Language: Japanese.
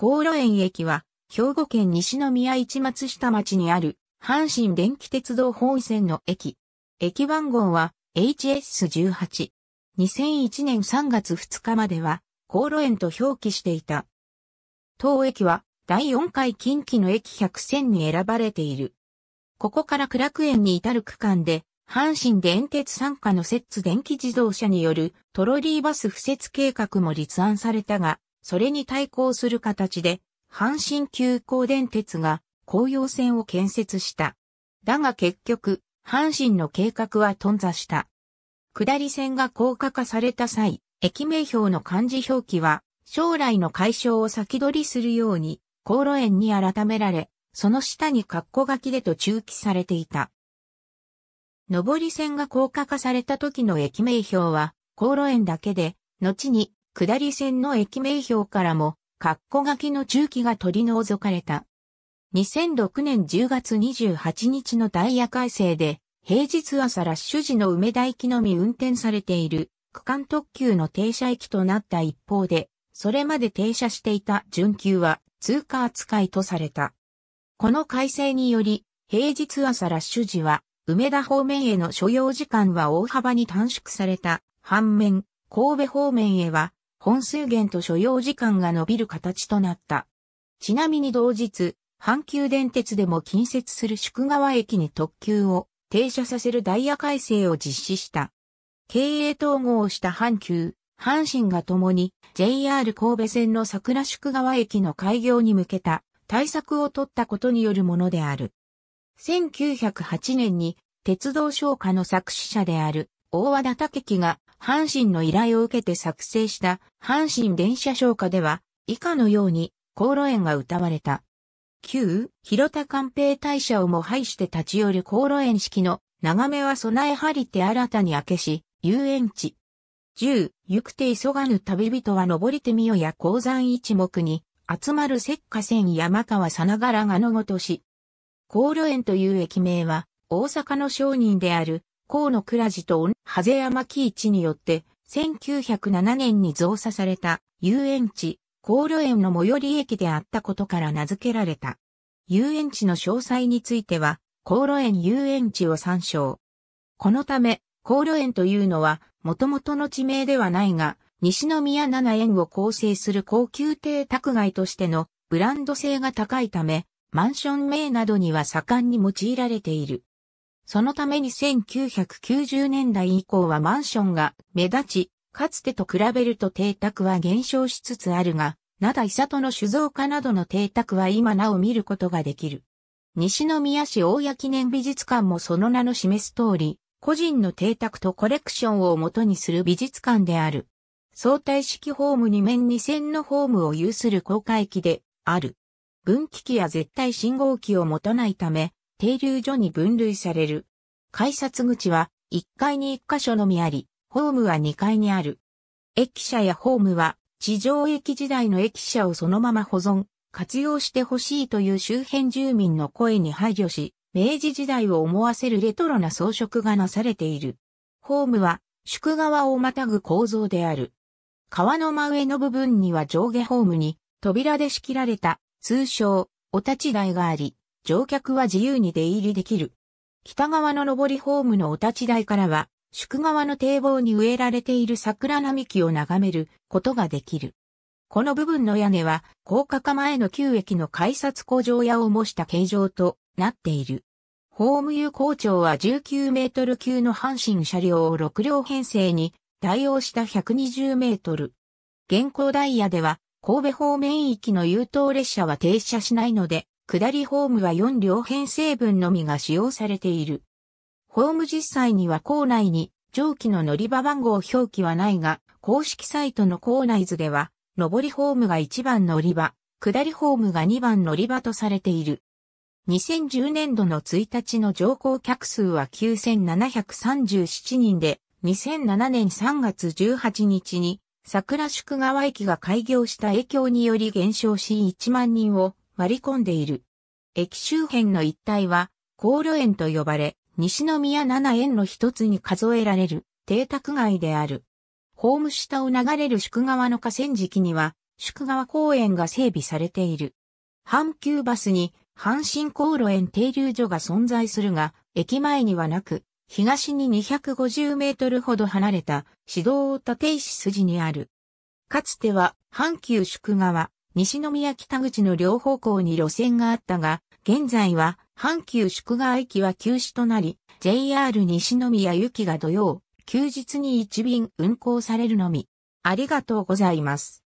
高路園駅は、兵庫県西宮市松下町にある、阪神電気鉄道本線の駅。駅番号は HS18。2001年3月2日までは、高路園と表記していた。当駅は、第4回近畿の駅100選に選ばれている。ここから苦楽園に至る区間で、阪神電鉄参加の摂津電気自動車によるトロリーバス付設計画も立案されたが、それに対抗する形で、阪神急行電鉄が紅葉線を建設した。だが結局、阪神の計画は頓挫した。下り線が高架化された際、駅名標の漢字表記は、将来の解消を先取りするように、航路園に改められ、その下に括弧書きでと中記されていた。上り線が高架化された時の駅名標は、航路園だけで、後に下り線の駅名標からも、括弧書きの中期が取り除かれた。2006年10月28日のダイヤ改正で、平日朝ラッシュ時の梅田駅のみ運転されている区間特急の停車駅となった一方で、それまで停車していた準急は通過扱いとされた。この改正により、平日朝ラッシュ時は、梅田方面への所要時間は大幅に短縮された。反面、神戸方面へは本数源と所要時間が伸びる形となった。ちなみに同日、阪急電鉄でも近接する宿川駅に特急を停車させるダイヤ改正を実施した。経営統合した阪急、阪神が共に JR 神戸線の桜宿川駅の開業に向けた対策を取ったことによるものである。1908年に鉄道商家の作詞者である大和田武樹が阪神の依頼を受けて作成した阪神電車唱歌では、以下のように、航路園が歌われた。旧、広田官兵大社をも廃して立ち寄る航路園式の、眺めは備え張りて新たに明けし、遊園地。10、行くて急がぬ旅人は登りてみよや鉱山一目に、集まる石火線山川さながらがのごとし。航路園という駅名は、大阪の商人である河野倉治とハゼ山木一によって、1907年に増作された遊園地、高路園の最寄り駅であったことから名付けられた。遊園地の詳細については、高路園遊園地を参照。このため、高路園というのは、もともとの地名ではないが、西宮七園を構成する高級邸宅街としてのブランド性が高いため、マンション名などには盛んに用いられている。そのために1990年代以降はマンションが目立ち、かつてと比べると邸宅は減少しつつあるが、だ伊里の酒造家などの邸宅は今なお見ることができる。西宮市大谷記念美術館もその名の示す通り、個人の邸宅とコレクションを元にする美術館である。相対式ホーム2面2線のホームを有する公開機である。分岐器や絶対信号機を持たないため、停留所に分類される。改札口は1階に1箇所のみあり、ホームは2階にある。駅舎やホームは地上駅時代の駅舎をそのまま保存、活用してほしいという周辺住民の声に配慮し、明治時代を思わせるレトロな装飾がなされている。ホームは宿川をまたぐ構造である。川の真上の部分には上下ホームに扉で仕切られた通称お立ち台があり、乗客は自由に出入りできる。北側の上りホームのお立ち台からは、宿側の堤防に植えられている桜並木を眺めることができる。この部分の屋根は、高架化前の旧駅の改札工場屋を模した形状となっている。ホーム有効長は19メートル級の阪神車両を6両編成に対応した120メートル。現行ダイヤでは、神戸方面域の優等列車は停車しないので、下りホームは4両編成分のみが使用されている。ホーム実際には校内に上記の乗り場番号表記はないが、公式サイトの校内図では、上りホームが1番乗り場、下りホームが2番乗り場とされている。2010年度の1日の乗降客数は9737人で、2007年3月18日に桜宿川駅が開業した影響により減少し1万人を割り込んでいる。駅周辺の一帯は、航路園と呼ばれ、西宮七園の一つに数えられる、邸宅街である。ホーム下を流れる宿川の河川敷には、宿川公園が整備されている。阪急バスに、阪神航路園停留所が存在するが、駅前にはなく、東に250メートルほど離れた、市道を立石筋にある。かつては、阪急宿川、西宮北口の両方向に路線があったが、現在は阪急宿河駅は休止となり、JR 西宮行きが土曜、休日に1便運行されるのみ。ありがとうございます。